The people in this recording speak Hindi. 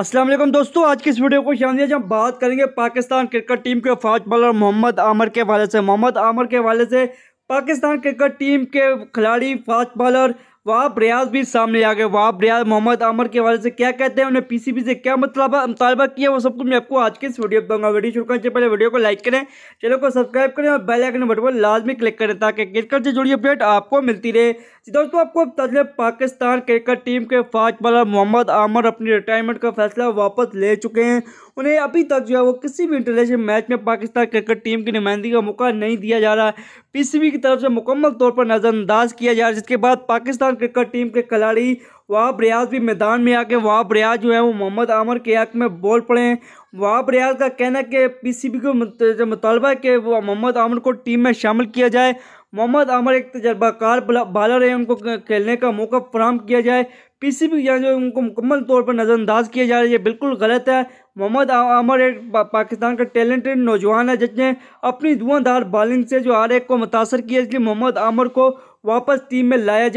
असलम दोस्तों आज की इस वीडियो को शामिल जब बात करेंगे पाकिस्तान क्रिकेट टीम के फास्ट बॉलर मोहम्मद आमर के वाले से मोहम्मद आमर के वाले से पाकिस्तान क्रिकेट टीम के खिलाड़ी फास्ट बॉलर वहाँ प्रयास भी सामने आ गए वहाँ प्रयास मोहम्मद आमर के वाले से क्या कहते हैं उन्हें पीसीबी से क्या मतलब मुतालबा किया वो सब कुछ मैं आपको आज के इस वीडियो दूँगा वीडियो शुरू करने से पहले वीडियो को लाइक करें चैनल को सब्सक्राइब करें और बेल आइकन बटन पर लाजमी क्लिक करें ताकि क्रिकेट से जुड़ी अपडेट आपको मिलती रहे दोस्तों आपको तजले पाकिस्तान क्रिकेट टीम के फास्ट बॉलर मोहम्मद आमर अपनी रिटायरमेंट का फैसला वापस ले चुके हैं उन्हें अभी तक जो है वो किसी भी इंटरनेशनल मैच में पाकिस्तान क्रिकेट टीम की नुमाइंदगी का मौका नहीं दिया जा रहा पी की तरफ से मुकम्मल तौर पर नज़रअंदाज किया जा रहा है जिसके बाद पाकिस्तान पाकिस्तान क्रिकेट टीम के खिलाड़ी वहाब रियाज भी मैदान में आके वहाब रियाज जो है वो मोहम्मद आमर के हक में बोल पड़े हैं वहाब रियाज का कहना है कि पीसीबी को मुतालबा है कि वो मोहम्मद आमर को टीम में शामिल किया जाए मोहम्मद आमर एक तजर्बाकार बॉलर है उनको खेलने का मौका फ्राहम किया जाए पी सी बी जो उनको मुकम्मल तौर पर नज़रअंदाज किया जा रहा है ये बिल्कुल गलत है मोहम्मद आमर एक पाकिस्तान का टैलेंटेड नौजवान है जिसने अपनी धुआंधार बॉलिंग से जो हर एक को मुतासर किया इसलिए मोहम्मद आमर को वापस टीम में लाया जाए